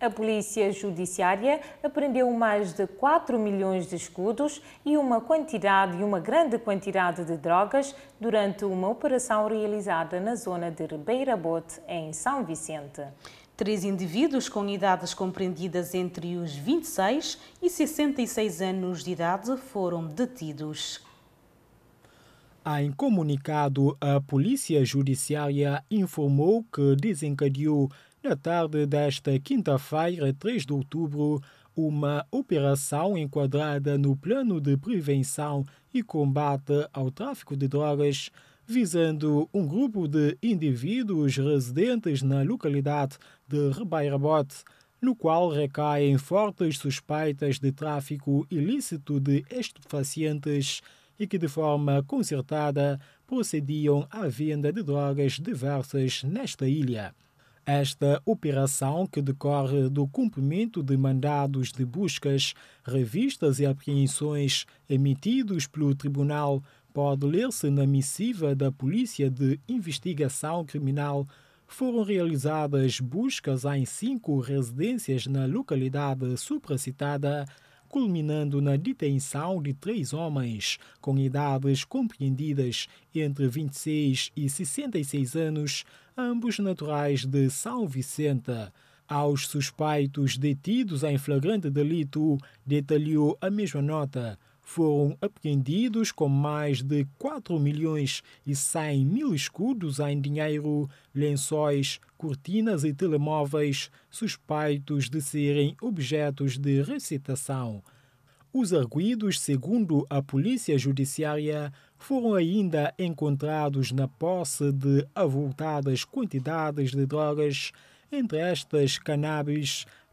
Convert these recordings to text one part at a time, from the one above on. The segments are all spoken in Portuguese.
A Polícia Judiciária apreendeu mais de 4 milhões de escudos e uma quantidade e uma grande quantidade de drogas durante uma operação realizada na zona de Ribeira Bote, em São Vicente. Três indivíduos com idades compreendidas entre os 26 e 66 anos de idade foram detidos. Em comunicado, a Polícia Judiciária informou que desencadeou na tarde desta quinta-feira, 3 de outubro, uma operação enquadrada no Plano de Prevenção e Combate ao Tráfico de Drogas, visando um grupo de indivíduos residentes na localidade de Rebairabote, no qual recaem fortes suspeitas de tráfico ilícito de estupefacientes e que de forma concertada procediam à venda de drogas diversas nesta ilha. Esta operação, que decorre do cumprimento de mandados de buscas, revistas e apreensões emitidos pelo Tribunal, pode ler-se na missiva da Polícia de Investigação Criminal foram realizadas buscas em cinco residências na localidade supracitada culminando na detenção de três homens com idades compreendidas entre 26 e 66 anos, ambos naturais de São Vicente. Aos suspeitos detidos em flagrante delito, detalhou a mesma nota foram apreendidos com mais de 4 milhões e 100 mil escudos em dinheiro, lençóis, cortinas e telemóveis suspeitos de serem objetos de recitação. Os arguídos, segundo a Polícia Judiciária, foram ainda encontrados na posse de avultadas quantidades de drogas, entre estas cannabis,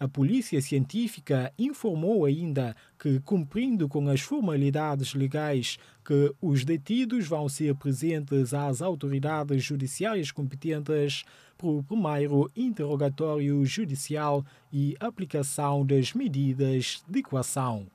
A polícia científica informou ainda que, cumprindo com as formalidades legais, que os detidos vão ser presentes às autoridades judiciárias competentes para o primeiro interrogatório judicial e aplicação das medidas de coação.